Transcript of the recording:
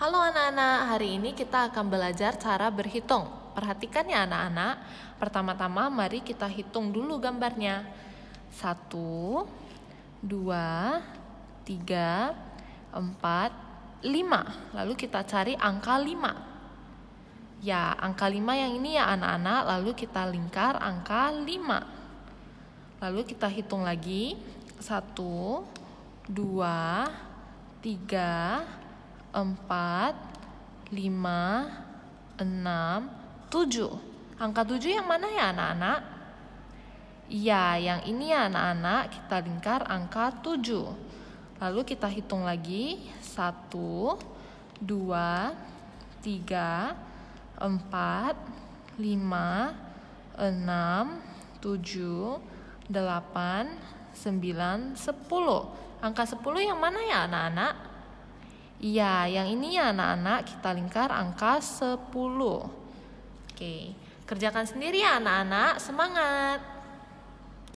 Halo anak-anak, hari ini kita akan belajar cara berhitung. Perhatikan ya anak-anak, pertama-tama mari kita hitung dulu gambarnya. 1, 2, 3, 4, 5. Lalu kita cari angka 5. Ya, angka 5 yang ini ya anak-anak, lalu kita lingkar angka 5. Lalu kita hitung lagi. 1, 2, 3, empat, lima, enam, tujuh. Angka tujuh yang mana ya anak-anak? Ya, yang ini ya anak-anak, kita lingkar angka tujuh. Lalu kita hitung lagi, satu, dua, tiga, empat, lima, enam, tujuh, delapan, sembilan, sepuluh. Angka sepuluh yang mana ya anak-anak? Iya, yang ini ya anak-anak kita lingkar angka 10. Oke, kerjakan sendiri ya anak-anak, semangat.